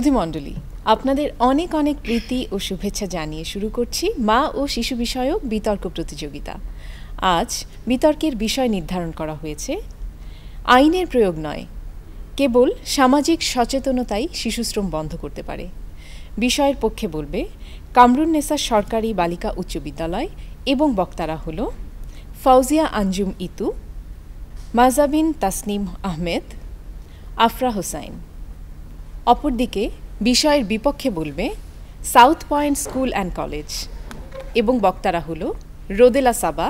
সুধীমণ্ডলী আপনাদের অনেক অনেক প্রীতি ও শুভেচ্ছা জানিয়ে শুরু করছি মা ও শিশু বিষয়ক বিতর্ক প্রতিযোগিতা আজ বিতর্কের বিষয় নির্ধারণ করা হয়েছে আইনের প্রয়োগ নয় কেবল সামাজিক সচেতনতাই শিশুশ্রম বন্ধ করতে পারে বিষয়ের পক্ষে বলবে কামরুননেসা সরকারি বালিকা উচ্চ বিদ্যালয় এবং বক্তারা হল ফাউজিয়া আঞ্জুম ইতু মাজাবিন তাসনিম আহমেদ আফরা হোসাইন অপরদিকে বিষয়ের বিপক্ষে বলবে South Point school and college এবং বক্তারা হল রোদেলা সাবা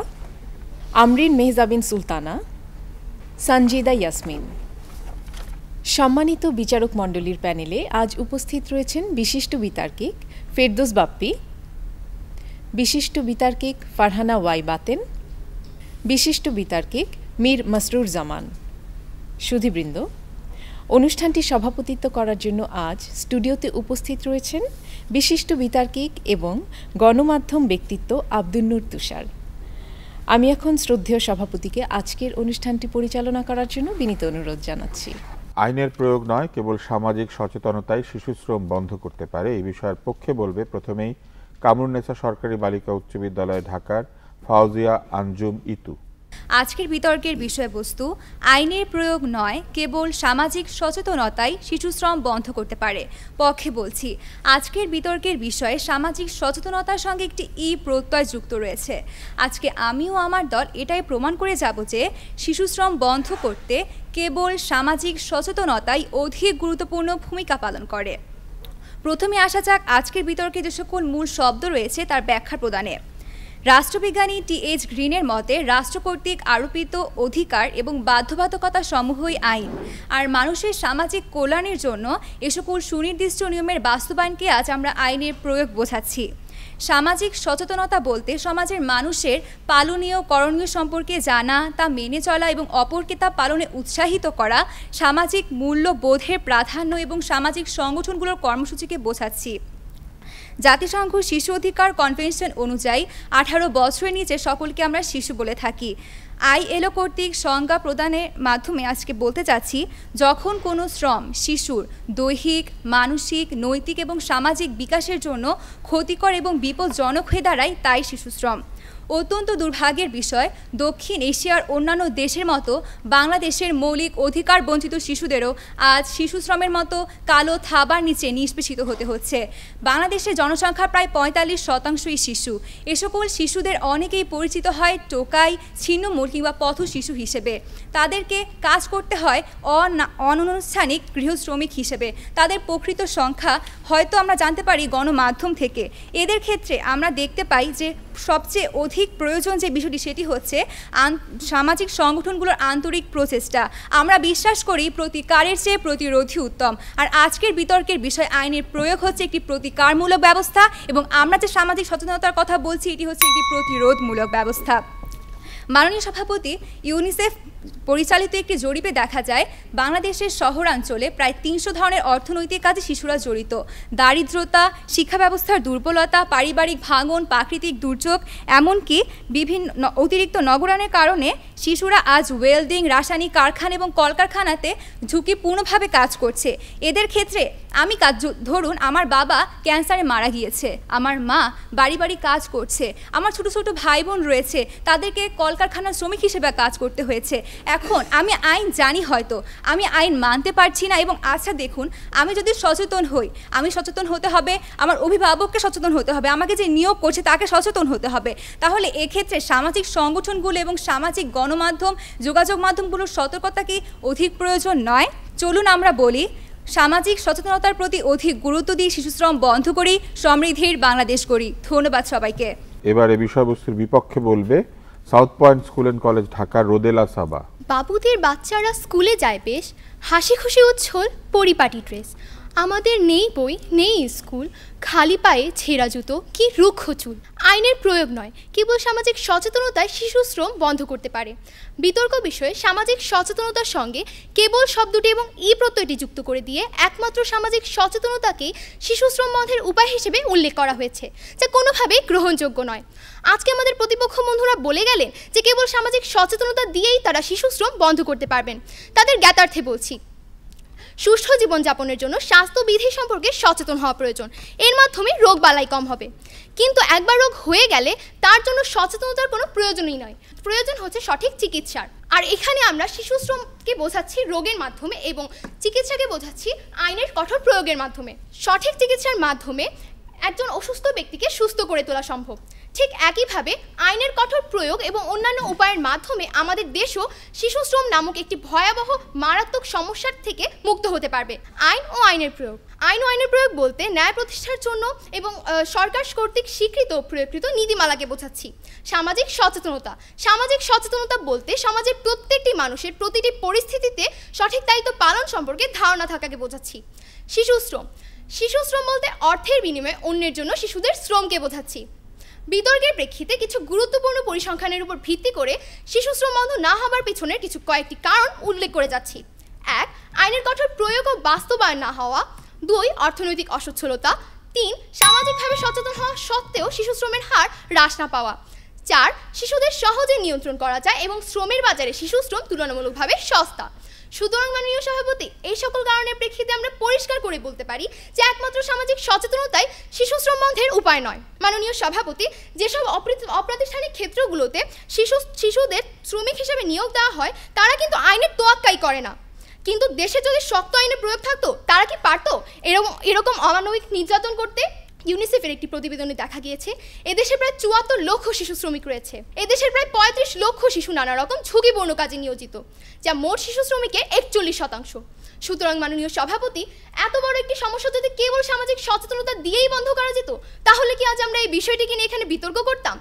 আমরিন মেহজাবিন সুলতানা সঞ্জিদা ইয়াসমিন সম্মানিত বিচারক মণ্ডলীর প্যানেলে আজ উপস্থিত রয়েছেন বিশিষ্ট বিতার্কিক ফেরদোস বাপ্পি বিশিষ্ট বিতার্কিক ফারহানা ওয়াই বাতেন বিশিষ্ট বিতার্কিক মীর মসরুর জামান সুধীবৃন্দ অনুষ্ঠানটি সভাপতিত্ব করার জন্য আজ স্টুডিওতে উপস্থিত রয়েছেন বিশিষ্ট বিতার্কিক এবং গণমাধ্যম ব্যক্তিত্ব আব্দুল নূর তুষার আমি এখন শ্রদ্ধেয় সভাপতিকে আজকের অনুষ্ঠানটি পরিচালনা করার জন্য বিনীত অনুরোধ জানাচ্ছি আইনের প্রয়োগ নয় কেবল সামাজিক সচেতনতায় শিশুশ্রম বন্ধ করতে পারে এই বিষয়ের পক্ষে বলবে প্রথমেই কামরুন্নেসা সরকারি বালিকা উচ্চ বিদ্যালয় ঢাকার ফাউজিয়া আঞ্জুম ইতু আজকের বিতর্কের বিষয়বস্তু আইনের প্রয়োগ নয় কেবল সামাজিক সচেতনতাই শিশুশ্রম বন্ধ করতে পারে পক্ষে বলছি আজকের বিতর্কের বিষয়ে সামাজিক সচেতনতার সঙ্গে একটি ই প্রত্যয় যুক্ত রয়েছে আজকে আমিও আমার দল এটাই প্রমাণ করে যাব যে শিশুশ্রম বন্ধ করতে কেবল সামাজিক সচেতনতাই অধিক গুরুত্বপূর্ণ ভূমিকা পালন করে প্রথমে আসা যাক আজকের বিতর্কে যে সকল মূল শব্দ রয়েছে তার ব্যাখ্যা প্রদানে রাষ্ট্রবিজ্ঞানী টি এইচ গ্রিনের মতে রাষ্ট্র কর্তৃক আরোপিত অধিকার এবং বাধ্যবাধকতা সমূহই আইন আর মানুষের সামাজিক কল্যাণের জন্য এ সকল সুনির্দিষ্ট নিয়মের বাস্তবায়নকে আজ আমরা আইনের প্রয়োগ বোঝাচ্ছি সামাজিক সচেতনতা বলতে সমাজের মানুষের পালনীয় করণীয় সম্পর্কে জানা তা মেনে চলা এবং অপরকে তা পালনে উৎসাহিত করা সামাজিক মূল্যবোধের প্রাধান্য এবং সামাজিক সংগঠনগুলোর কর্মসূচিকে বোঝাচ্ছি জাতিসংঘ শিশু অধিকার কনভেনশন অনুযায়ী আঠারো বছরের নিচে সকলকে আমরা শিশু বলে থাকি আইএলও কর্তৃক সংজ্ঞা প্রদানের মাধ্যমে আজকে বলতে চাচ্ছি যখন কোনো শ্রম শিশুর দৈহিক মানসিক নৈতিক এবং সামাজিক বিকাশের জন্য ক্ষতিকর এবং বিপজ্জনক হয়ে দাঁড়ায় তাই শিশু শ্রম অত্যন্ত দুর্ভাগ্যের বিষয় দক্ষিণ এশিয়ার অন্যান্য দেশের মতো বাংলাদেশের মৌলিক অধিকার বঞ্চিত শিশুদেরও আজ শিশু শ্রমের মতো কালো থাবার নিচে নিষ্পেষিত হতে হচ্ছে বাংলাদেশের জনসংখ্যা প্রায় পঁয়তাল্লিশ শতাংশই শিশু এ সকল শিশুদের অনেকেই পরিচিত হয় টোকাই ছিন্নমূল কিংবা পথ শিশু হিসেবে তাদেরকে কাজ করতে হয় অনানুষ্ঠানিক গৃহশ্রমিক হিসেবে তাদের প্রকৃত সংখ্যা হয়তো আমরা জানতে পারি গণমাধ্যম থেকে এদের ক্ষেত্রে আমরা দেখতে পাই যে সবচেয়ে অধিক সঠিক প্রয়োজন যে বিষয়টি সেটি হচ্ছে সামাজিক সংগঠনগুলোর আন্তরিক প্রচেষ্টা আমরা বিশ্বাস করি প্রতিকারের চেয়ে প্রতিরোধী উত্তম আর আজকের বিতর্কের বিষয় আইনের প্রয়োগ হচ্ছে একটি প্রতিকারমূলক ব্যবস্থা এবং আমরা যে সামাজিক সচেতনতার কথা বলছি এটি হচ্ছে একটি প্রতিরোধমূলক ব্যবস্থা মাননীয় সভাপতি ইউনিসেফ পরিচালিত একটি জরিপে দেখা যায় বাংলাদেশের শহরাঞ্চলে প্রায় তিনশো ধরনের অর্থনৈতিক কাজে শিশুরা জড়িত দারিদ্রতা শিক্ষা ব্যবস্থার দুর্বলতা পারিবারিক ভাঙন প্রাকৃতিক দুর্যোগ এমনকি বিভিন্ন অতিরিক্ত নগরানের কারণে শিশুরা আজ ওয়েল্ডিং রাসায়নিক কারখানা এবং কলকারখানাতে ঝুঁকিপূর্ণভাবে কাজ করছে এদের ক্ষেত্রে আমি কাজ ধরুন আমার বাবা ক্যান্সারে মারা গিয়েছে আমার মা বাড়ি বাড়ি কাজ করছে আমার ছোট ছোট ভাই বোন রয়েছে তাদেরকে কলকারখানার শ্রমিক হিসেবে কাজ করতে হয়েছে এখন আমি আইন জানি হয়তো আমি আইন মানতে পারছি না এবং আচ্ছা দেখুন আমি যদি সচেতন হই আমি সচেতন হতে হবে আমার অভিভাবককে সচেতন হতে হবে আমাকে যে নিয়োগ করছে তাকে সচেতন হতে হবে তাহলে এক্ষেত্রে সামাজিক সংগঠনগুলো এবং সামাজিক গণমাধ্যম যোগাযোগ মাধ্যমগুলোর সতর্কতা কি অধিক প্রয়োজন নয় চলুন আমরা বলি সামাজিক সচেতনতার প্রতি অধিক গুরুত্ব দিয়ে শিশুশ্রম বন্ধ করি সমৃদ্ধির বাংলাদেশ করি ধন্যবাদ সবাইকে এবার এ বিষয়বস্তুর বিপক্ষে বলবে South Point school and college Dhaka Rodela Saba বাবুদের বাচ্চারা স্কুলে যায় বেশ হাসি খুশি উচ্ছল পরিপাটি ড্রেস আমাদের নেই বই নেই স্কুল খালি পায়ে ছেঁড়া জুতো কি রুক্ষ চুল আইনের প্রয়োগ নয় কেবল সামাজিক সচেতনতায় শিশু শ্রম বন্ধ করতে পারে বিতর্ক বিষয়ে সামাজিক সচেতনতার সঙ্গে কেবল শব্দটি এবং ই প্রত্যয়টি যুক্ত করে দিয়ে একমাত্র সামাজিক সচেতনতাকেই শিশু শ্রম বন্ধের উপায় হিসেবে উল্লেখ করা হয়েছে যা কোনোভাবেই গ্রহণযোগ্য নয় আজকে আমাদের প্রতিপক্ষ বন্ধুরা বলে গেলেন যে কেবল সামাজিক সচেতনতা দিয়েই তারা শিশু শ্রম বন্ধ করতে পারবেন তাদের জ্ঞাতার্থে বলছি সুষ্ঠু জীবনযাপনের জন্য স্বাস্থ্যবিধি সম্পর্কে সচেতন হওয়া প্রয়োজন এর মাধ্যমে রোগ বালাই কম হবে কিন্তু একবার রোগ হয়ে গেলে তার জন্য সচেতনতার কোনো প্রয়োজনই নয় প্রয়োজন হচ্ছে সঠিক চিকিৎসার আর এখানে আমরা শিশু শ্রমকে বোঝাচ্ছি রোগের মাধ্যমে এবং চিকিৎসাকে বোঝাচ্ছি আইনের কঠোর প্রয়োগের মাধ্যমে সঠিক চিকিৎসার মাধ্যমে একজন অসুস্থ ব্যক্তিকে সুস্থ করে তোলা সম্ভব ঠিক একইভাবে আইনের কঠোর প্রয়োগ এবং অন্যান্য উপায়ের মাধ্যমে আমাদের দেশও শিশু শ্রম নামক একটি ভয়াবহ মারাত্মক সমস্যার থেকে মুক্ত হতে পারবে আইন ও আইনের প্রয়োগ আইন ও আইনের প্রয়োগ বলতে ন্যায় প্রতিষ্ঠার জন্য এবং সরকার কর্তৃক স্বীকৃত প্রয়োগকৃত নীতিমালাকে বোঝাচ্ছি সামাজিক সচেতনতা সামাজিক সচেতনতা বলতে সমাজের প্রত্যেকটি মানুষের প্রতিটি পরিস্থিতিতে সঠিক দায়িত্ব পালন সম্পর্কে ধারণা থাকাকে বোঝাচ্ছি শিশু শ্রম শিশু শ্রম বলতে অর্থের বিনিময়ে অন্যের জন্য শিশুদের শ্রমকে বোঝাচ্ছি বিতর্কের প্রেক্ষিতে কিছু গুরুত্বপূর্ণ পরিসংখ্যানের উপর ভিত্তি করে শিশু শ্রম বন্ধ না হবার পিছনে কিছু কয়েকটি কারণ উল্লেখ করে যাচ্ছি এক আইনের কঠোর প্রয়োগ ও বাস্তবায়ন না হওয়া দুই অর্থনৈতিক অসচ্ছলতা তিন সামাজিকভাবে সচেতন হওয়া সত্ত্বেও শিশু শ্রমের হার হ্রাস না পাওয়া চার শিশুদের সহজে নিয়ন্ত্রণ করা যায় এবং শ্রমের বাজারে শিশু শ্রম তুলনামূলকভাবে সস্তা সুতরাং মাননীয় সভাপতি এই সকল কারণের প্রেক্ষিতে আমরা পরিষ্কার করে বলতে পারি যে একমাত্র সামাজিক সচেতনতাই শিশু শ্রম বন্ধের উপায় নয় মাননীয় সভাপতি যেসব অপ্রাতিষ্ঠানিক ক্ষেত্রগুলোতে শিশু শিশুদের শ্রমিক হিসেবে নিয়োগ দেওয়া হয় তারা কিন্তু আইনের তোয়াক্কাই করে না কিন্তু দেশে যদি শক্ত আইনের প্রয়োগ থাকতো তারা কি পারতো এরকম এরকম অমানবিক নির্যাতন করতে ইউনিসেফের একটি প্রতিবেদনে দেখা গিয়েছে এদেশে প্রায় চুয়াত্তর লক্ষ শিশু শ্রমিক রয়েছে এদেশের প্রায় পঁয়ত্রিশ লক্ষ শিশু নানা রকম ঝুঁকিপূর্ণ কাজে নিয়োজিত যা মোট শিশু শ্রমিকের একচল্লিশ শতাংশ সুতরাং মাননীয় সভাপতি এত বড় একটি সমস্যা যদি কেবল সামাজিক সচেতনতা দিয়েই বন্ধ করা যেত তাহলে কি আজ আমরা এই বিষয়টিকে নিয়ে এখানে বিতর্ক করতাম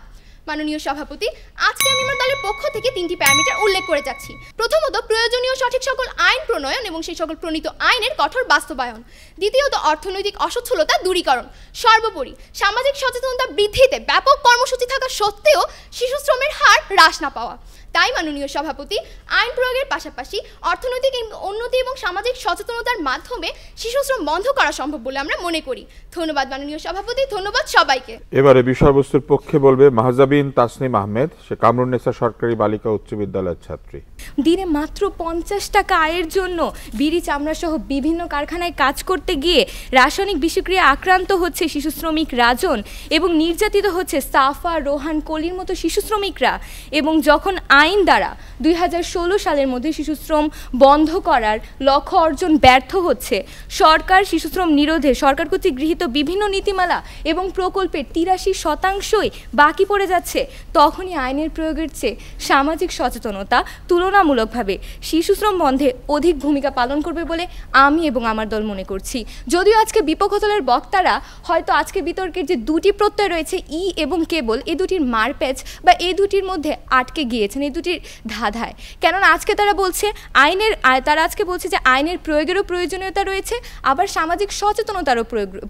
মাননীয় সভাপতি আজকে আমি আমার দলের পক্ষ থেকে তিনটি প্যারামিটার উল্লেখ করে যাচ্ছি প্রথমত প্রয়োজনীয় সঠিক সকল আইন প্রণয়ন এবং সেই সকল প্রণীত আইনের কঠোর বাস্তবায়ন দ্বিতীয়ত অর্থনৈতিক অসচ্ছলতা দূরীকরণ সর্বোপরি সামাজিক সচেতনতা বৃদ্ধিতে ব্যাপক কর্মসূচি থাকা সত্ত্বেও শিশু শ্রমের হার হ্রাস না পাওয়া তাই মাননীয় সভাপতি আইন প্রয়োগের পাশাপাশি অর্থনৈতিক উন্নতি এবং সামাজিক সচেতনতার মাধ্যমে শিশুশ্রম বন্ধ করা সম্ভব বলে আমরা মনে করি ধন্যবাদ মাননীয় সভাপতি ধন্যবাদ সবাইকে এবারে বিষয়বস্তুর পক্ষে বলবে মাহজাবিন তাসনিম আহমেদ সে কামরুন্নেসা সরকারি বালিকা উচ্চ বিদ্যালয়ের ছাত্রী দিনে মাত্র পঞ্চাশ টাকা আয়ের জন্য বিড়ি সহ বিভিন্ন কারখানায় কাজ করতে গিয়ে রাসায়নিক বিষক্রিয়া আক্রান্ত হচ্ছে শিশু শ্রমিক রাজন এবং নির্যাতিত হচ্ছে সাফা রোহান কলির মতো শিশু শ্রমিকরা এবং যখন আইন দ্বারা দুই সালের মধ্যে শিশুশ্রম বন্ধ করার লক্ষ্য অর্জন ব্যর্থ হচ্ছে সরকার শিশুশ্রম নিরোধে সরকার কর্তৃক গৃহীত বিভিন্ন নীতিমালা এবং প্রকল্পের তিরাশি শতাংশই বাকি পড়ে যাচ্ছে তখনই আইনের প্রয়োগের চেয়ে সামাজিক সচেতনতা তুলনামূলকভাবে শিশুশ্রম বন্ধে অধিক ভূমিকা পালন করবে বলে আমি এবং আমার দল মনে করছি যদিও আজকে বিপক্ষ দলের বক্তারা হয়তো আজকে বিতর্কের যে দুটি প্রত্যয় রয়েছে ই এবং কেবল এ দুটির মারপ্যাচ বা এ দুটির মধ্যে আটকে গিয়েছেন শ্রেণী দুটির ধাঁধায় কেননা আজকে তারা বলছে আইনের তারা আজকে বলছে যে আইনের প্রয়োগেরও প্রয়োজনীয়তা রয়েছে আবার সামাজিক সচেতনতারও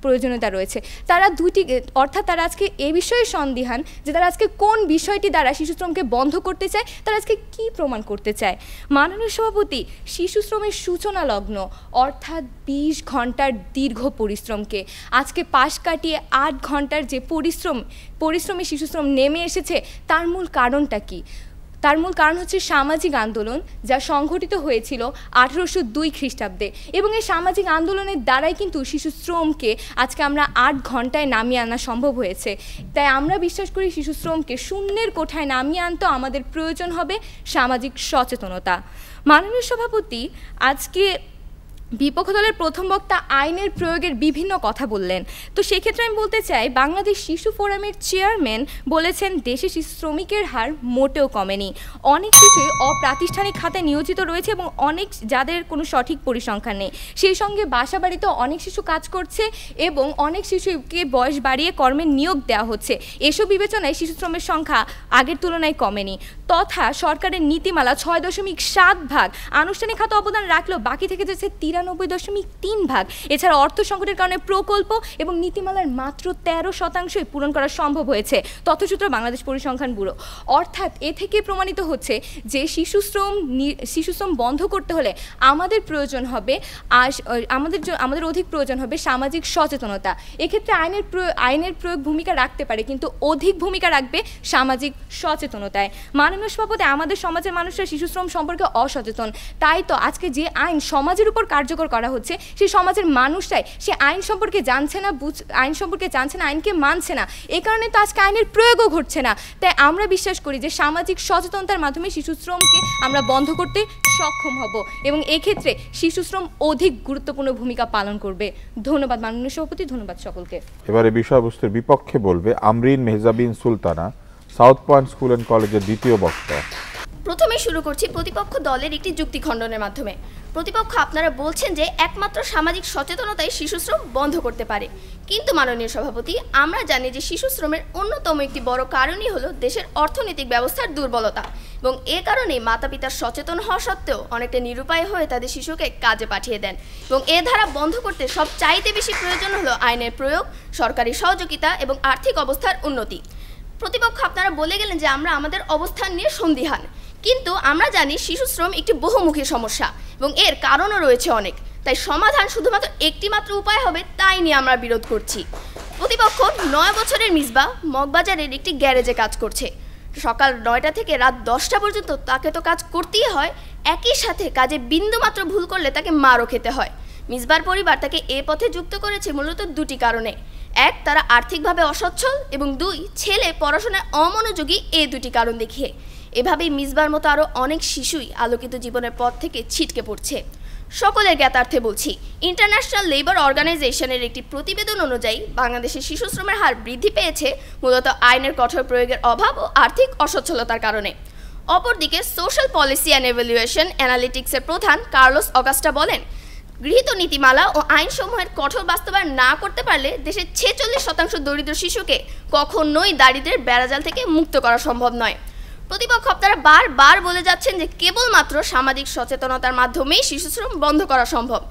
প্রয়োজনীয়তা রয়েছে তারা দুটি অর্থাৎ তারা আজকে এ বিষয়ে সন্দিহান যে তারা আজকে কোন বিষয়টি দ্বারা শিশু শ্রমকে বন্ধ করতে চায় তারা আজকে কি প্রমাণ করতে চায় মাননীয় সভাপতি শিশু শ্রমের সূচনা লগ্ন অর্থাৎ বিশ ঘন্টার দীর্ঘ পরিশ্রমকে আজকে পাশ কাটিয়ে আট ঘন্টার যে পরিশ্রম পরিশ্রমী শিশুশ্রম নেমে এসেছে তার মূল কারণটা কি তার মূল কারণ হচ্ছে সামাজিক আন্দোলন যা সংঘটিত হয়েছিল আঠারোশো দুই খ্রিস্টাব্দে এবং এই সামাজিক আন্দোলনের দ্বারাই কিন্তু শিশু শ্রমকে আজকে আমরা আট ঘন্টায় নামিয়ে আনা সম্ভব হয়েছে তাই আমরা বিশ্বাস করি শিশু শ্রমকে শূন্যের কোঠায় নামিয়ে আনতে আমাদের প্রয়োজন হবে সামাজিক সচেতনতা মাননীয় সভাপতি আজকে বিপক্ষ দলের প্রথম বক্তা আইনের প্রয়োগের বিভিন্ন কথা বললেন তো সেক্ষেত্রে আমি বলতে চাই বাংলাদেশ শিশু ফোরামের চেয়ারম্যান বলেছেন দেশে শিশু শ্রমিকের হার মোটেও কমেনি অনেক কিছুই অপ্রাতিষ্ঠানিক খাতে নিয়োজিত রয়েছে এবং অনেক যাদের কোনো সঠিক পরিসংখ্যান নেই সেই সঙ্গে বাসা বাড়িতে অনেক শিশু কাজ করছে এবং অনেক শিশুকে বয়স বাড়িয়ে কর্মে নিয়োগ দেওয়া হচ্ছে এসব বিবেচনায় শিশু শ্রমের সংখ্যা আগের তুলনায় কমেনি তথা সরকারের নীতিমালা ছয় দশমিক সাত ভাগ আনুষ্ঠানিক খাতে অবদান রাখলেও বাকি থেকে যাচ্ছে তিরানব্বই দশমিক তিন ভাগ এছাড়া অর্থ সংকটের কারণে প্রকল্প এবং নীতিমালার মাত্র তেরো শতাংশই পূরণ করা সম্ভব হয়েছে তথ্যসূত্র বাংলাদেশ পরিসংখ্যান ব্যুরো অর্থাৎ এ থেকে প্রমাণিত হচ্ছে যে শিশু শ্রম শিশু শ্রম বন্ধ করতে হলে আমাদের প্রয়োজন হবে আমাদের আমাদের অধিক প্রয়োজন হবে সামাজিক সচেতনতা এক্ষেত্রে আইনের আইনের প্রয়োগ ভূমিকা রাখতে পারে কিন্তু অধিক ভূমিকা রাখবে সামাজিক সচেতনতায় মানব মানুষ বাবদ আমাদের সমাজের মানুষরা শিশুশ্রম সম্পর্কে অসচেতন তাই তো আজকে যে আইন সমাজের উপর কার্যকর করা হচ্ছে সেই সমাজের মানুষটাই সে আইন সম্পর্কে জানছে না বুঝ আইন সম্পর্কে জানছে না আইনকে মানছে না এ কারণে তো আজকে আইনের প্রয়োগও ঘটছে না তাই আমরা বিশ্বাস করি যে সামাজিক সচেতনতার মাধ্যমে শিশুশ্রমকে আমরা বন্ধ করতে সক্ষম হব এবং এক্ষেত্রে শিশুশ্রম অধিক গুরুত্বপূর্ণ ভূমিকা পালন করবে ধন্যবাদ মাননীয় সভাপতি ধন্যবাদ সকলকে এবারে বিষয়বস্তুর বিপক্ষে বলবে Amrin Mehjabin Sultana South Point school and কলেজের দ্বিতীয় বক্তা প্রথমে শুরু করছি প্রতিপক্ষ দলের একটি যুক্তি খণ্ডনের মাধ্যমে প্রতিপক্ষ আপনারা বলছেন যে একমাত্র সামাজিক সচেতনতায় শিশুশ্রম বন্ধ করতে পারে কিন্তু মাননীয় সভাপতি আমরা জানি যে শিশুশ্রমের অন্যতম একটি বড় কারণই হলো দেশের অর্থনৈতিক ব্যবস্থার দুর্বলতা এবং এ কারণে মাতা পিতার সচেতন হওয়া সত্ত্বেও অনেকটা নিরুপায় হয়ে তাদের শিশুকে কাজে পাঠিয়ে দেন এবং এ ধারা বন্ধ করতে সব চাইতে বেশি প্রয়োজন হলো আইনের প্রয়োগ সরকারি সহযোগিতা এবং আর্থিক অবস্থার উন্নতি প্রতিপক্ষ আপনারা বলে গেলেন যে আমরা আমাদের অবস্থান নিয়ে সন্দিহান কিন্তু আমরা জানি শিশু শ্রম একটি বহুমুখী সমস্যা এবং এর কারণও রয়েছে অনেক তাই সমাধান শুধুমাত্র একটি মাত্র উপায় হবে তাই নিয়ে আমরা বিরোধ করছি প্রতিপক্ষ নয় বছরের মিসবা মগবাজারের একটি গ্যারেজে কাজ করছে সকাল নয়টা থেকে রাত দশটা পর্যন্ত তাকে তো কাজ করতেই হয় একই সাথে কাজে বিন্দুমাত্র ভুল করলে তাকে মারও খেতে হয় মিসবার পরিবার তাকে এ পথে যুক্ত করেছে মূলত দুটি কারণে এক তারা আর্থিকভাবে অসচ্ছল এবং দুই ছেলে পড়াশোনায় অমনোযোগী এই দুটি কারণ দেখিয়ে এভাবেই মিসবার মতো আরও অনেক শিশুই আলোকিত জীবনের পথ থেকে ছিটকে পড়ছে সকলের জ্ঞাতার্থে বলছি ইন্টারন্যাশনাল লেবার অর্গানাইজেশনের একটি প্রতিবেদন অনুযায়ী বাংলাদেশে শিশু শ্রমের হার বৃদ্ধি পেয়েছে মূলত আইনের কঠোর প্রয়োগের অভাব ও আর্থিক অসচ্ছলতার কারণে অপরদিকে সোশ্যাল পলিসি অ্যান্ড এভ্যালুয়েশন অ্যানালিটিক্সের প্রধান কার্লোস অগাস্টা বলেন গৃহীত নীতিমালা ও আইনসমূহের কঠোর বাস্তবায়ন না করতে পারলে দেশের ছেচল্লিশ শতাংশ দরিদ্র শিশুকে কখনোই দারিদ্রের বেড়াজাল থেকে মুক্ত করা সম্ভব নয় প্রতিপক্ষ আপনারা বারবার বলে যাচ্ছেন যে কেবলমাত্র সামাজিক সচেতনতার মাধ্যমেই শিশুশ্রম বন্ধ করা সম্ভব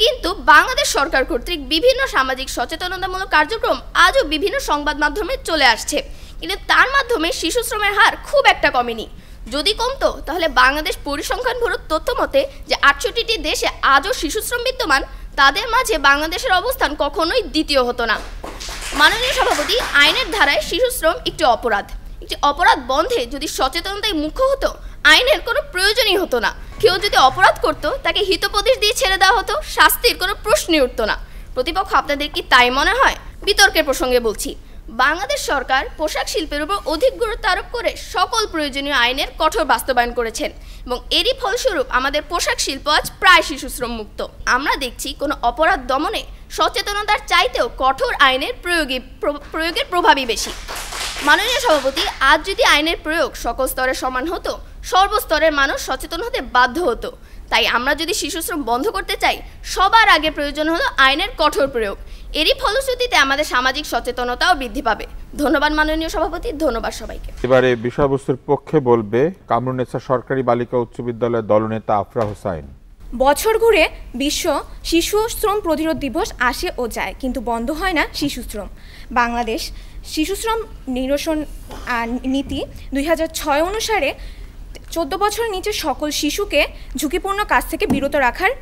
কিন্তু বাংলাদেশ সরকার কর্তৃক বিভিন্ন সামাজিক সচেতনতামূলক কার্যক্রম আজও বিভিন্ন সংবাদ মাধ্যমে চলে আসছে কিন্তু তার মাধ্যমে শিশুশ্রমের হার খুব একটা কমেনি যদি কমতো তাহলে বাংলাদেশ পরিসংখ্যান ব্যুরোর তথ্য মতে যে আটষট্টিটি দেশে আজও শিশুশ্রম বিদ্যমান তাদের মাঝে বাংলাদেশের অবস্থান কখনোই দ্বিতীয় হতো না মাননীয় সভাপতি আইনের ধারায় শিশুশ্রম একটি অপরাধ একটি অপরাধ বন্ধে যদি সচেতনতাই মুখ্য হতো আইনের কোনো প্রয়োজনই হতো না কেউ যদি অপরাধ করত তাকে হিতোপদেশ দিয়ে ছেড়ে দেওয়া হতো শাস্তির কোনো প্রশ্নই উঠত না প্রতিপক্ষ আপনাদের কি তাই মনে হয় বিতর্কের প্রসঙ্গে বলছি বাংলাদেশ সরকার পোশাক শিল্পের উপর অধিক গুরুত্ব আরোপ করে সকল প্রয়োজনীয় আইনের কঠোর বাস্তবায়ন করেছেন এবং এরই ফলস্বরূপ আমাদের পোশাক শিল্প আজ প্রায় শিশুশ্রম মুক্ত আমরা দেখছি কোনো অপরাধ দমনে সচেতনতার চাইতেও কঠোর আইনের প্রয়োগে প্রয়োগের প্রভাবই বেশি মাননীয় সভাপতি আজ যদি আইনের প্রয়োগ সকল স্তরে সমান হতো সর্বস্তরের মানুষ সচেতন হতে বাধ্য হতো তাই আমরা যদি শিশুশ্রম বন্ধ করতে চাই সবার আগে প্রয়োজন হলো আইনের কঠোর প্রয়োগ এরই ফলশ্রুতিতে আমাদের সামাজিক সচেতনতাও বৃদ্ধি পাবে ধন্যবাদ মাননীয় সভাপতি ধন্যবাদ সবাইকে এবারে বিষয়বস্তুর পক্ষে বলবে কামরুনেসা সরকারি বালিকা উচ্চ বিদ্যালয়ের দলনেতা আফরা হোসাইন বছর ঘুরে বিশ্ব শিশু শ্রম প্রতিরোধ দিবস আসে ও যায় কিন্তু বন্ধ হয় না শিশু শ্রম বাংলাদেশ শিশু শ্রম নিরসন নীতি দুই ছয় অনুসারে চোদ্দ বছরের নিচে সকল শিশুকে ঝুঁকিপূর্ণ কাজ থেকে বিরত রাখার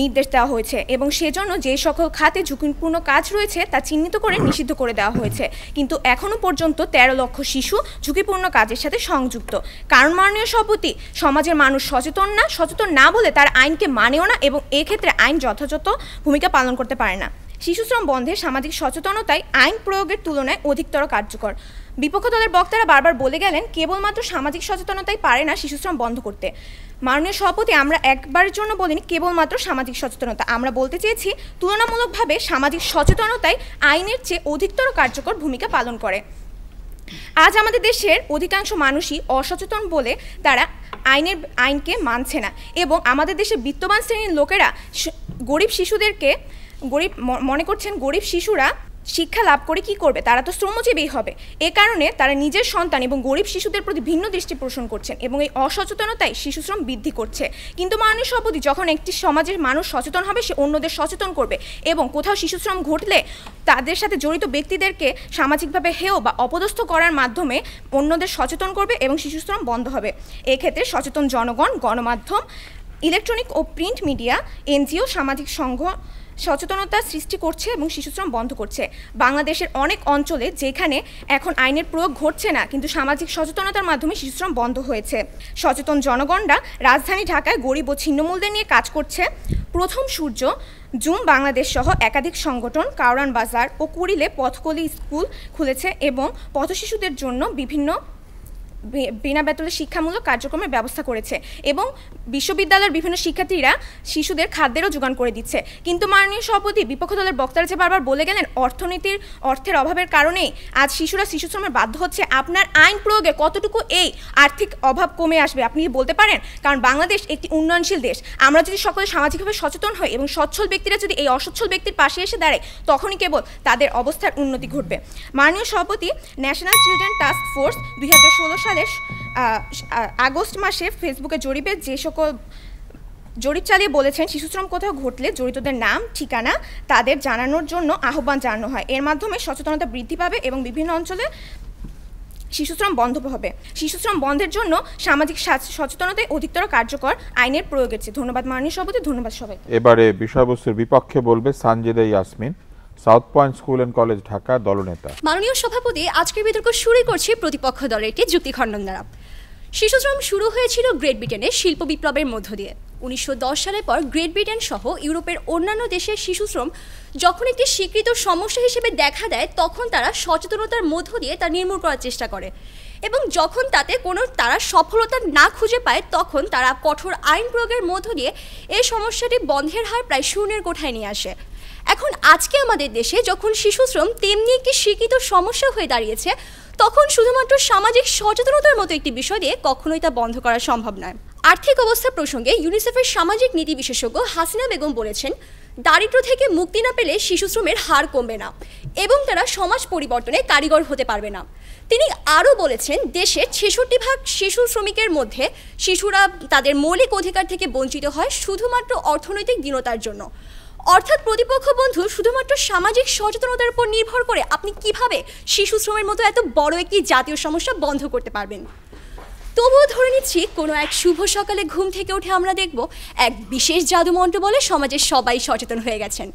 নির্দেশ দেওয়া হয়েছে এবং সেজন্য যে সকল খাতে ঝুঁকিপূর্ণ কাজ রয়েছে তা চিহ্নিত করে নিষিদ্ধ করে দেওয়া হয়েছে কিন্তু এখনও পর্যন্ত ১৩ লক্ষ শিশু ঝুঁকিপূর্ণ কাজের সাথে সংযুক্ত কারণ মাননীয় সভাপতি সমাজের মানুষ সচেতন না সচেতন না বলে তার আইনকে মানেও না এবং এক্ষেত্রে আইন যথাযথ ভূমিকা পালন করতে পারে না শিশুশ্রম বন্ধে সামাজিক সচেতনতাই আইন প্রয়োগের তুলনায় অধিকতর কার্যকর বিপক্ষ দলের বক্তারা বারবার বলে গেলেন কেবলমাত্র সামাজিক সচেতনতাই পারে না শিশুশ্রম বন্ধ করতে মাননীয় সভাপতি আমরা একবারের জন্য বলিনি কেবলমাত্র সামাজিক সচেতনতা আমরা বলতে চেয়েছি তুলনামূলকভাবে সামাজিক সচেতনতাই আইনের চেয়ে অধিকতর কার্যকর ভূমিকা পালন করে আজ আমাদের দেশের অধিকাংশ মানুষই অসচেতন বলে তারা আইনের আইনকে মানছে না এবং আমাদের দেশে বিত্তবান শ্রেণীর লোকেরা গরিব শিশুদেরকে গরিব মনে করছেন গরিব শিশুরা শিক্ষা লাভ করে কি করবে তারা তো শ্রমজীবী হবে এ কারণে তারা নিজের সন্তান এবং গরিব শিশুদের প্রতি ভিন্ন দৃষ্টি পোষণ করছেন এবং এই অসচেতনতাই শিশুশ্রম বৃদ্ধি করছে কিন্তু মানুষ অবধি যখন একটি সমাজের মানুষ সচেতন হবে সে অন্যদের সচেতন করবে এবং কোথাও শিশুশ্রম ঘটলে তাদের সাথে জড়িত ব্যক্তিদেরকে সামাজিকভাবে হেয় বা অপদস্থ করার মাধ্যমে অন্যদের সচেতন করবে এবং শিশুশ্রম বন্ধ হবে এক্ষেত্রে সচেতন জনগণ গণমাধ্যম ইলেকট্রনিক ও প্রিন্ট মিডিয়া এনজিও সামাজিক সংঘ সচেতনতা সৃষ্টি করছে এবং শিশুশ্রম বন্ধ করছে বাংলাদেশের অনেক অঞ্চলে যেখানে এখন আইনের প্রয়োগ ঘটছে না কিন্তু সামাজিক সচেতনতার মাধ্যমে শিশুশ্রম বন্ধ হয়েছে সচেতন জনগণরা রাজধানী ঢাকায় গরিব ও ছিন্নমূলদের নিয়ে কাজ করছে প্রথম সূর্য জুম বাংলাদেশ সহ একাধিক সংগঠন কাউরান বাজার ও কুড়িলে পথকলি স্কুল খুলেছে এবং পথশিশুদের জন্য বিভিন্ন বিনা বেতনে শিক্ষামূলক কার্যক্রমের ব্যবস্থা করেছে এবং বিশ্ববিদ্যালয়ের বিভিন্ন শিক্ষার্থীরা শিশুদের খাদ্যেরও যোগান করে দিচ্ছে কিন্তু মাননীয় সভাপতি বিপক্ষ দলের বক্তারা যে বারবার বলে গেলেন অর্থনীতির অর্থের অভাবের কারণেই আজ শিশুরা শিশু শ্রমের বাধ্য হচ্ছে আপনার আইন প্রয়োগে কতটুকু এই আর্থিক অভাব কমে আসবে আপনি বলতে পারেন কারণ বাংলাদেশ একটি উন্নয়নশীল দেশ আমরা যদি সকলে সামাজিকভাবে সচেতন হই এবং সচ্ছল ব্যক্তিরা যদি এই অসচ্ছল ব্যক্তির পাশে এসে দাঁড়ায় তখনই কেবল তাদের অবস্থার উন্নতি ঘটবে মাননীয় সভাপতি ন্যাশনাল চিলড্রেন টাস্ক ফোর্স দুই সালে সালের আগস্ট মাসে ফেসবুকে জরিপে যে সকল জরিপ চালিয়ে বলেছেন শিশুশ্রম কোথাও ঘটলে জড়িতদের নাম ঠিকানা তাদের জানানোর জন্য আহ্বান জানানো হয় এর মাধ্যমে সচেতনতা বৃদ্ধি পাবে এবং বিভিন্ন অঞ্চলে শিশুশ্রম বন্ধ হবে শিশুশ্রম বন্ধের জন্য সামাজিক সচেতনতায় অধিকতর কার্যকর আইনের প্রয়োগ হচ্ছে ধন্যবাদ মাননীয় সভাপতি ধন্যবাদ সবাই এবারে বিষয়বস্তুর বিপক্ষে বলবে Sanjida Yasmin South Point school and college Dhaka দলনেতা মাননীয় সভাপতি আজকের বিতর্ক শুরু করছে প্রতিপক্ষ দলের একটি যুক্তি খণ্ডন দ্বারা শিশুশ্রম শুরু হয়েছিল গ্রেট ব্রিটেনে শিল্প বিপ্লবের মধ্য দিয়ে উনিশশো সালের পর গ্রেট ব্রিটেন সহ ইউরোপের অন্যান্য দেশের শিশুশ্রম যখন একটি স্বীকৃত সমস্যা হিসেবে দেখা দেয় তখন তারা সচেতনতার মধ্য দিয়ে তা নির্মূল করার চেষ্টা করে এবং যখন তাতে কোনো তারা সফলতা না খুঁজে পায় তখন তারা কঠোর আইন প্রয়োগের মধ্য দিয়ে এই সমস্যাটি বন্ধের হার প্রায় শূন্যের কোঠায় নিয়ে আসে এখন আজকে আমাদের দেশে যখন শিশুশ্রম তেমনি একটি স্বীকৃত সমস্যা হয়ে দাঁড়িয়েছে তখন শুধুমাত্র সামাজিক সচেতনতার মতো একটি বিষয় দিয়ে কখনোই তা বন্ধ করা সম্ভব নয় আর্থিক অবস্থা প্রসঙ্গে ইউনিসেফের সামাজিক নীতি বিশেষজ্ঞ হাসিনা বেগম বলেছেন দারিদ্র থেকে মুক্তি না পেলে শিশু শ্রমের হার কমবে না এবং তারা সমাজ পরিবর্তনে কারিগর হতে পারবে না তিনি আরও বলেছেন দেশে ছেষট্টি ভাগ শিশু শ্রমিকের মধ্যে শিশুরা তাদের মৌলিক অধিকার থেকে বঞ্চিত হয় শুধুমাত্র অর্থনৈতিক দীনতার জন্য অর্থাৎ প্রতিপক্ষ বন্ধু শুধুমাত্র সামাজিক সচেতনতার উপর নির্ভর করে আপনি কিভাবে শিশু শ্রমের মতো এত বড় একটি জাতীয় সমস্যা বন্ধ করতে পারবেন তবুও ধরে নিচ্ছি কোনো এক শুভ সকালে ঘুম থেকে উঠে আমরা দেখব এক বিশেষ জাদুমন্ত্র বলে সমাজের সবাই সচেতন হয়ে গেছেন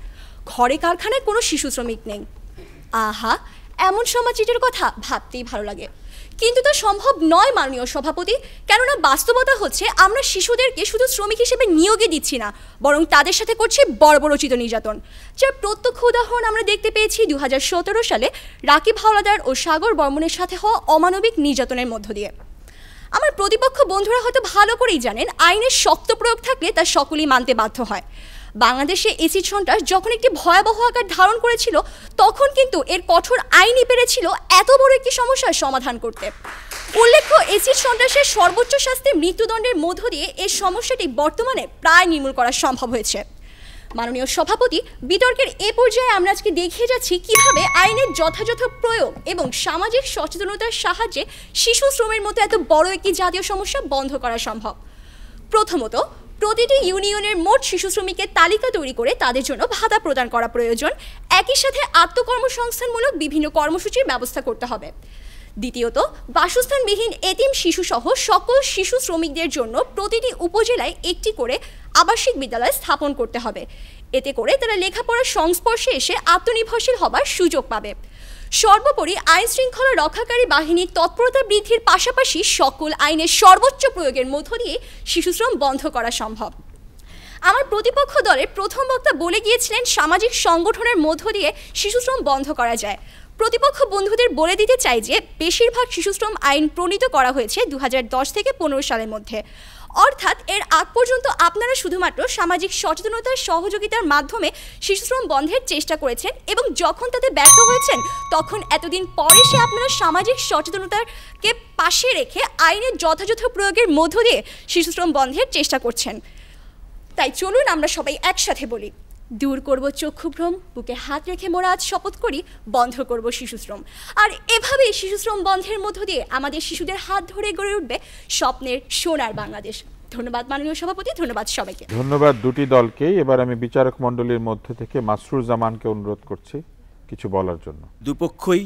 ঘরে কারখানায় কোনো শিশু শ্রমিক নেই আহা এমন সমাজ কথা ভাবতেই ভালো লাগে কিন্তু তা সম্ভব নয় মাননীয় সভাপতি কেননা বাস্তবতা হচ্ছে আমরা শিশুদেরকে শুধু শ্রমিক হিসেবে নিয়োগে দিচ্ছি না বরং তাদের সাথে করছি বর্বরচিত নির্যাতন যার প্রত্যক্ষ উদাহরণ আমরা দেখতে পেয়েছি দু সালে রাকিব হাওলাদার ও সাগর বর্মনের সাথে হওয়া অমানবিক নির্যাতনের মধ্য দিয়ে আমার প্রতিপক্ষ বন্ধুরা হয়তো ভালো করেই জানেন আইনের শক্ত প্রয়োগ থাকলে তা সকলেই মানতে বাধ্য হয় বাংলাদেশে এসি সন্ত্রাস যখন একটি ভয়াবহ আকার ধারণ করেছিল তখন কিন্তু এর কঠোর আইনই পেরেছিল এত বড় একটি সমস্যার সমাধান করতে উল্লেখ্য এসিড সন্ত্রাসের সর্বোচ্চ শাস্তি মৃত্যুদণ্ডের মধ্য দিয়ে এই সমস্যাটি বর্তমানে প্রায় নির্মূল করা সম্ভব হয়েছে মাননীয় সভাপতি বিতর্কের এ পর্যায়ে আমরা আজকে দেখিয়ে যাচ্ছি কিভাবে আইনের যথাযথ প্রয়োগ এবং সামাজিক সচেতনতার সাহায্যে শিশু শ্রমের মতো এত বড় একটি জাতীয় সমস্যা বন্ধ করা সম্ভব প্রথমত প্রতিটি ইউনিয়নের মোট শিশু শ্রমিকের তালিকা তৈরি করে তাদের জন্য ভাতা প্রদান করা প্রয়োজন একই সাথে আত্মকর্মসংস্থানমূলক বিভিন্ন কর্মসূচির ব্যবস্থা করতে হবে দ্বিতীয়ত বাসস্থানবিহীন এতিম শিশুসহ সকল শিশু শ্রমিকদের জন্য প্রতিটি উপজেলায় একটি করে আবাসিক বিদ্যালয় স্থাপন করতে হবে এতে করে তারা লেখাপড়ার সংস্পর্শে এসে আত্মনির্ভরশীল হবার সুযোগ পাবে সর্বোপরি আইন শৃঙ্খলা রক্ষাকারী বাহিনীর তৎপরতা বৃদ্ধির পাশাপাশি সকল আইনের সর্বোচ্চ প্রয়োগের মধ্য দিয়ে শিশুশ্রম বন্ধ করা সম্ভব আমার প্রতিপক্ষ দলের প্রথম বক্তা বলে গিয়েছিলেন সামাজিক সংগঠনের মধ্য দিয়ে শিশুশ্রম বন্ধ করা যায় প্রতিপক্ষ বন্ধুদের বলে দিতে চাই যে বেশিরভাগ শিশুশ্রম আইন প্রণীত করা হয়েছে দু থেকে পনেরো সালের মধ্যে অর্থাৎ এর আগ পর্যন্ত আপনারা শুধুমাত্র সামাজিক সচেতনতার সহযোগিতার মাধ্যমে শিশুশ্রম বন্ধের চেষ্টা করেছেন এবং যখন তাতে ব্যর্থ হয়েছেন তখন এতদিন পরে সে আপনারা সামাজিক সচেতনতাকে পাশে রেখে আইনের যথাযথ প্রয়োগের মধ্য দিয়ে শিশুশ্রম বন্ধের চেষ্টা করছেন তাই চলুন আমরা সবাই একসাথে বলি দূর করব চক্ষুভ্রম বুকে হাত রেখে মোরা আজ শপথ করি বন্ধ করব শিশুশ্রম আর এভাবে শিশুশ্রম বন্ধের মধ্য দিয়ে আমাদের শিশুদের হাত ধরে গড়ে উঠবে স্বপ্নের সোনার বাংলাদেশ ধন্যবাদ মাননীয় সভাপতি ধন্যবাদ সবাইকে ধন্যবাদ দুটি দলকেই এবার আমি বিচারক মণ্ডলীর মধ্যে থেকে মাসরুর জামানকে অনুরোধ করছি কিছু বলার জন্য দুপক্ষই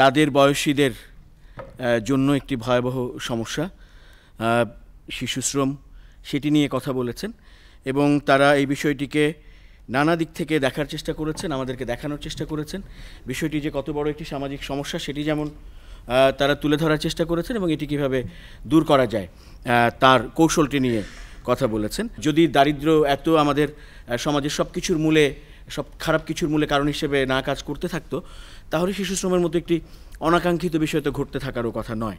তাদের বয়সীদের জন্য একটি ভয়াবহ সমস্যা শিশুশ্রম সেটি নিয়ে কথা বলেছেন এবং তারা এই বিষয়টিকে নানা দিক থেকে দেখার চেষ্টা করেছেন আমাদেরকে দেখানোর চেষ্টা করেছেন বিষয়টি যে কত বড় একটি সামাজিক সমস্যা সেটি যেমন তারা তুলে ধরার চেষ্টা করেছেন এবং এটি কীভাবে দূর করা যায় তার কৌশলটি নিয়ে কথা বলেছেন যদি দারিদ্র এত আমাদের সমাজের সব কিছুর মূলে সব খারাপ কিছুর মূলে কারণ হিসেবে না কাজ করতে থাকতো তাহলে শিশু শ্রমের মতো একটি অনাকাঙ্ক্ষিত বিষয় তো ঘটতে থাকারও কথা নয়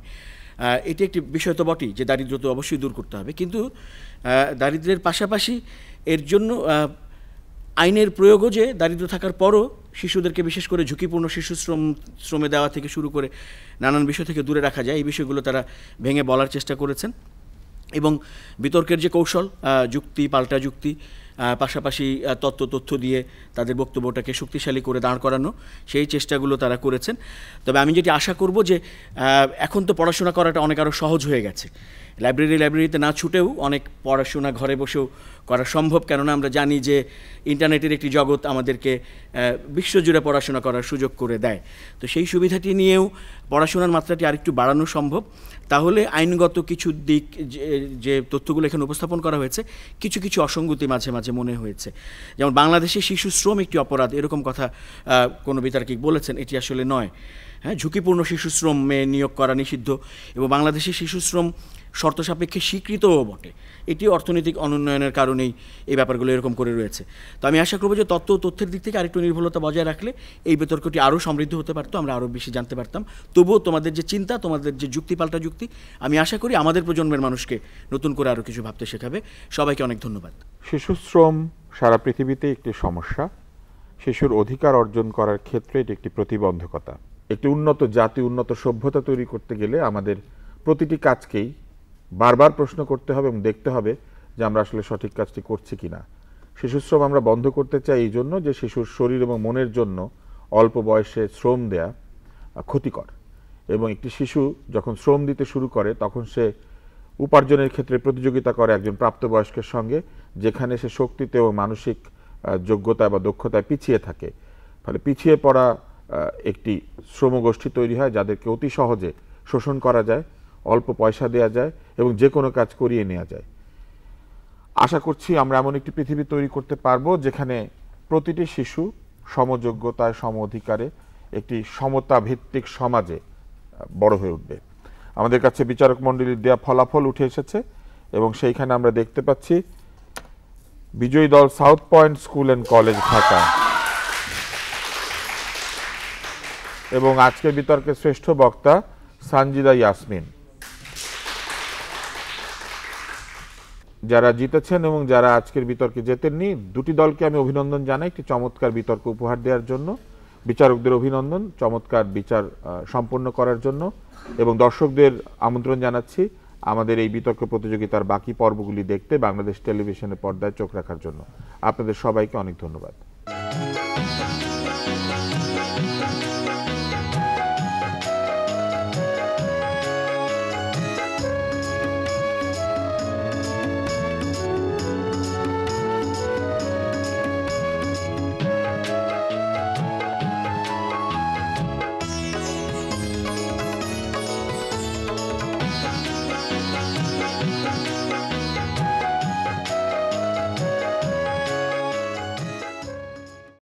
এটি একটি বিষয় তো বটেই যে দারিদ্র তো অবশ্যই দূর করতে হবে কিন্তু দারিদ্রের পাশাপাশি এর জন্য আইনের প্রয়োগও যে দারিদ্র থাকার পরও শিশুদেরকে বিশেষ করে ঝুঁকিপূর্ণ শিশু শ্রম শ্রমে দেওয়া থেকে শুরু করে নানান বিষয় থেকে দূরে রাখা যায় এই বিষয়গুলো তারা ভেঙে বলার চেষ্টা করেছেন এবং বিতর্কের যে কৌশল যুক্তি পাল্টা যুক্তি পাশাপাশি তত্ত্ব তথ্য দিয়ে তাদের বক্তব্যটাকে শক্তিশালী করে দাঁড় করানো সেই চেষ্টাগুলো তারা করেছেন তবে আমি যেটি আশা করব যে এখন তো পড়াশোনা করাটা অনেক আরও সহজ হয়ে গেছে লাইব্রেরি লাইব্রেরিতে না ছুটেও অনেক পড়াশোনা ঘরে বসেও করা সম্ভব কেননা আমরা জানি যে ইন্টারনেটের একটি জগৎ আমাদেরকে বিশ্বজুড়ে পড়াশোনা করার সুযোগ করে দেয় তো সেই সুবিধাটি নিয়েও পড়াশোনার মাত্রাটি আরেকটু বাড়ানো সম্ভব তাহলে আইনগত কিছু দিক যে তথ্যগুলো এখানে উপস্থাপন করা হয়েছে কিছু কিছু অসঙ্গতি মাঝে মাঝে মনে হয়েছে যেমন বাংলাদেশে শিশু শ্রম একটি অপরাধ এরকম কথা কোনো বিতার্কিক বলেছেন এটি আসলে নয় হ্যাঁ ঝুঁকিপূর্ণ শিশু শ্রমে নিয়োগ করা নিষিদ্ধ এবং বাংলাদেশে শিশুশ্রম শর্ত সাপেক্ষে স্বীকৃতও বটে এটি অর্থনৈতিক অনুন্নয়নের কারণেই এই ব্যাপারগুলো এরকম করে রয়েছে তো আমি আশা করবো যে তত্ত্ব তথ্যের দিক থেকে আরেকটু নির্ভুলতা বজায় রাখলে এই বিতর্কটি আরও সমৃদ্ধ হতে পারতো আমরা আরও বেশি জানতে পারতাম তবুও তোমাদের যে চিন্তা তোমাদের যে যুক্তি পাল্টা যুক্তি আমি আশা করি আমাদের প্রজন্মের মানুষকে নতুন করে আরও কিছু ভাবতে শেখাবে সবাইকে অনেক ধন্যবাদ শিশুশ্রম সারা পৃথিবীতে একটি সমস্যা শিশুর অধিকার অর্জন করার ক্ষেত্রে এটি একটি প্রতিবন্ধকতা একটি উন্নত জাতি উন্নত সভ্যতা তৈরি করতে গেলে আমাদের প্রতিটি কাজকেই বারবার প্রশ্ন করতে হবে এবং দেখতে হবে যে আমরা আসলে সঠিক কাজটি করছি কি না শিশুশ্রম আমরা বন্ধ করতে চাই এই জন্য যে শিশুর শরীর এবং মনের জন্য অল্প বয়সে শ্রম দেয়া ক্ষতিকর এবং একটি শিশু যখন শ্রম দিতে শুরু করে তখন সে উপার্জনের ক্ষেত্রে প্রতিযোগিতা করে একজন প্রাপ্তবয়স্কের সঙ্গে যেখানে সে শক্তিতে এবং মানসিক যোগ্যতা বা দক্ষতায় পিছিয়ে থাকে ফলে পিছিয়ে পড়া একটি শ্রমগোষ্ঠী তৈরি হয় যাদেরকে অতি সহজে শোষণ করা যায় অল্প পয়সা দেওয়া যায় এবং যে কোনো কাজ করিয়ে নেওয়া যায় আশা করছি আমরা এমন একটি পৃথিবী তৈরি করতে পারবো যেখানে প্রতিটি শিশু সমযোগ্যতায় সম অধিকারে একটি সমতা ভিত্তিক সমাজে বড় হয়ে উঠবে আমাদের কাছে বিচারক মন্ডলীর দেওয়া ফলাফল উঠে এসেছে এবং সেইখানে আমরা দেখতে পাচ্ছি বিজয়ী দল South Point school and college Dhaka এবং আজকের বিতর্কের শ্রেষ্ঠ বক্তা সানজিদা ইয়াসমিন যারা জিতেছেন এবং যারা আজকের বিতর্কে জেতেননি দুটি দলকে আমি অভিনন্দন জানাই একটি চমৎকার বিতর্ক উপহার দেওয়ার জন্য বিচারকদের অভিনন্দন চমৎকার বিচার সম্পন্ন করার জন্য এবং দর্শকদের আমন্ত্রণ জানাচ্ছি আমাদের এই বিতর্ক প্রতিযোগিতার বাকি পর্বগুলি দেখতে বাংলাদেশ টেলিভিশনের পর্দায় চোখ রাখার জন্য আপনাদের সবাইকে অনেক ধন্যবাদ